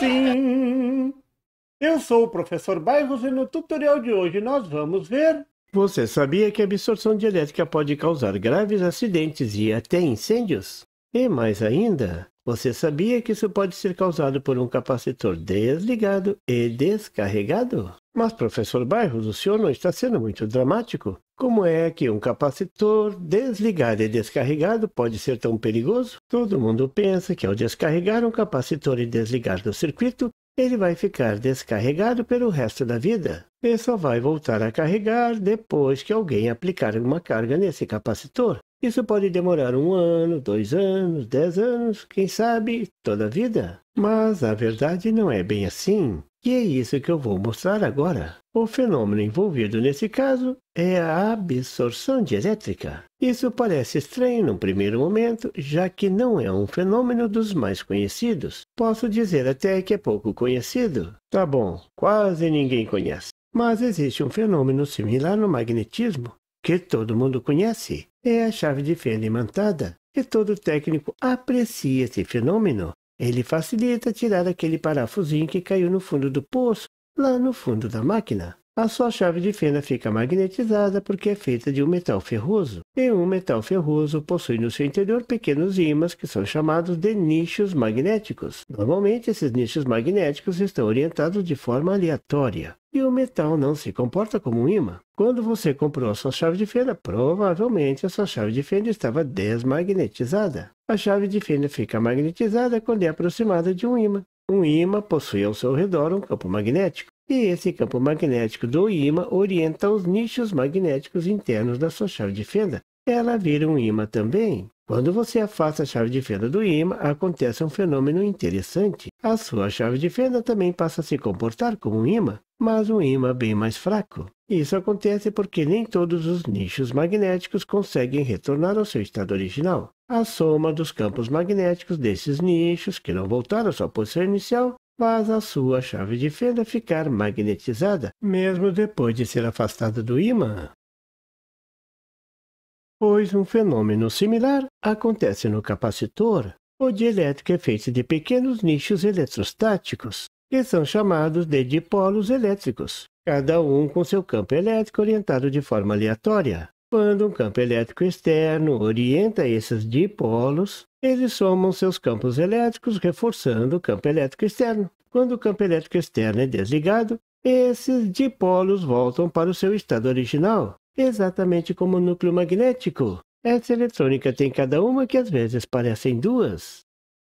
sim! Eu sou o professor Bairros e no tutorial de hoje nós vamos ver. Você sabia que a absorção de pode causar graves acidentes e até incêndios? E mais ainda, você sabia que isso pode ser causado por um capacitor desligado e descarregado? Mas, professor Bairros, o senhor não está sendo muito dramático. Como é que um capacitor desligado e descarregado pode ser tão perigoso? Todo mundo pensa que ao descarregar um capacitor e desligar do circuito, ele vai ficar descarregado pelo resto da vida e só vai voltar a carregar depois que alguém aplicar uma carga nesse capacitor. Isso pode demorar um ano, dois anos, dez anos, quem sabe toda a vida. Mas a verdade não é bem assim. E é isso que eu vou mostrar agora. O fenômeno envolvido nesse caso é a absorção dielétrica. Isso parece estranho num primeiro momento, já que não é um fenômeno dos mais conhecidos. Posso dizer até que é pouco conhecido. Tá bom, quase ninguém conhece. Mas existe um fenômeno similar no magnetismo, que todo mundo conhece. É a chave de fenda imantada, e todo técnico aprecia esse fenômeno, ele facilita tirar aquele parafusinho que caiu no fundo do poço, lá no fundo da máquina. A sua chave de fenda fica magnetizada porque é feita de um metal ferroso, e um metal ferroso possui no seu interior pequenos ímãs que são chamados de nichos magnéticos. Normalmente, esses nichos magnéticos estão orientados de forma aleatória. E o metal não se comporta como um imã. Quando você comprou sua chave de fenda, provavelmente a sua chave de fenda estava desmagnetizada. A chave de fenda fica magnetizada quando é aproximada de um imã. Um imã possui ao seu redor um campo magnético, e esse campo magnético do imã orienta os nichos magnéticos internos da sua chave de fenda. Ela vira um imã também. Quando você afasta a chave de fenda do imã, acontece um fenômeno interessante. A sua chave de fenda também passa a se comportar como um imã mas um ímã bem mais fraco. Isso acontece porque nem todos os nichos magnéticos conseguem retornar ao seu estado original. A soma dos campos magnéticos desses nichos, que não voltaram à sua posição inicial, faz a sua chave de fenda ficar magnetizada, mesmo depois de ser afastada do ímã. Pois um fenômeno similar acontece no capacitor, o dielétrico é feito de pequenos nichos eletrostáticos que são chamados de dipolos elétricos, cada um com seu campo elétrico orientado de forma aleatória. Quando um campo elétrico externo orienta esses dipolos, eles somam seus campos elétricos, reforçando o campo elétrico externo. Quando o campo elétrico externo é desligado, esses dipolos voltam para o seu estado original, exatamente como o núcleo magnético. Essa eletrônica tem cada uma que às vezes parecem duas.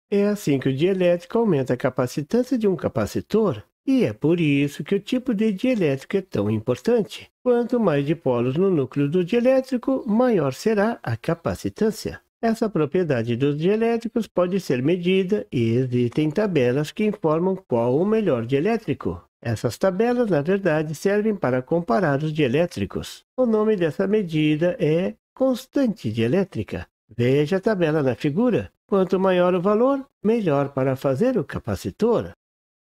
É assim que o dielétrico aumenta a capacitância de um capacitor, e é por isso que o tipo de dielétrico é tão importante. Quanto mais dipolos no núcleo do dielétrico, maior será a capacitância. Essa propriedade dos dielétricos pode ser medida e existem tabelas que informam qual o melhor dielétrico. Essas tabelas, na verdade, servem para comparar os dielétricos. O nome dessa medida é constante dielétrica. Veja a tabela na figura. Quanto maior o valor, melhor para fazer o capacitor.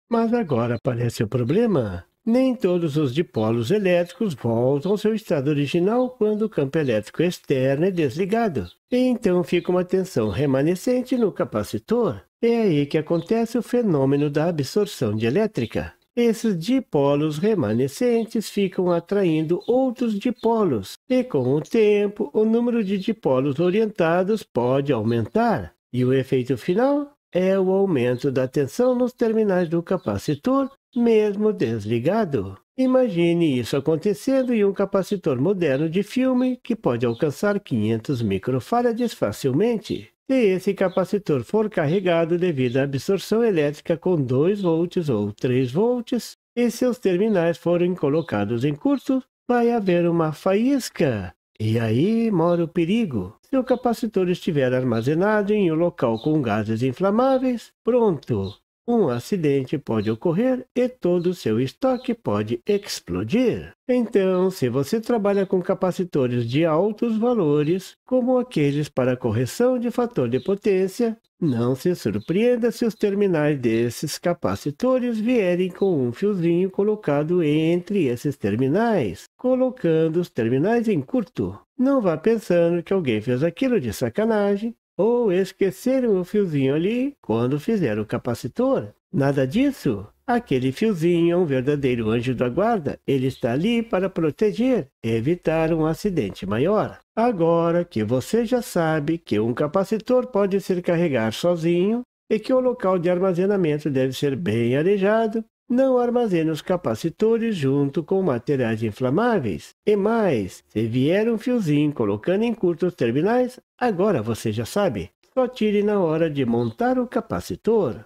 Mas agora aparece o problema. Nem todos os dipolos elétricos voltam ao seu estado original quando o campo elétrico externo é desligado. E então fica uma tensão remanescente no capacitor. É aí que acontece o fenômeno da absorção dielétrica. Esses dipolos remanescentes ficam atraindo outros dipolos, e com o tempo o número de dipolos orientados pode aumentar. E o efeito final é o aumento da tensão nos terminais do capacitor, mesmo desligado. Imagine isso acontecendo em um capacitor moderno de filme que pode alcançar 500 microfarads facilmente se esse capacitor for carregado devido à absorção elétrica com 2 volts ou 3 volts e seus terminais forem colocados em curto, vai haver uma faísca. E aí mora o perigo. Se o capacitor estiver armazenado em um local com gases inflamáveis, pronto, um acidente pode ocorrer e todo o seu estoque pode explodir. Então, se você trabalha com capacitores de altos valores, como aqueles para correção de fator de potência, não se surpreenda se os terminais desses capacitores vierem com um fiozinho colocado entre esses terminais, colocando os terminais em curto. Não vá pensando que alguém fez aquilo de sacanagem ou esqueceram o fiozinho ali quando fizeram o capacitor. Nada disso. Aquele fiozinho é um verdadeiro anjo da guarda. Ele está ali para proteger, evitar um acidente maior. Agora que você já sabe que um capacitor pode se carregar sozinho e que o local de armazenamento deve ser bem arejado, não armazena os capacitores junto com materiais inflamáveis. E mais, se vier um fiozinho colocando em curto os terminais, agora você já sabe. Só tire na hora de montar o capacitor.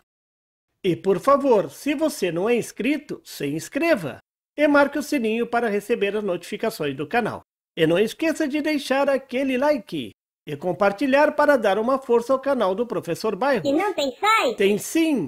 E por favor, se você não é inscrito, se inscreva e marque o sininho para receber as notificações do canal. E não esqueça de deixar aquele like e compartilhar para dar uma força ao canal do Professor Bairro. E não tem site? Tem sim!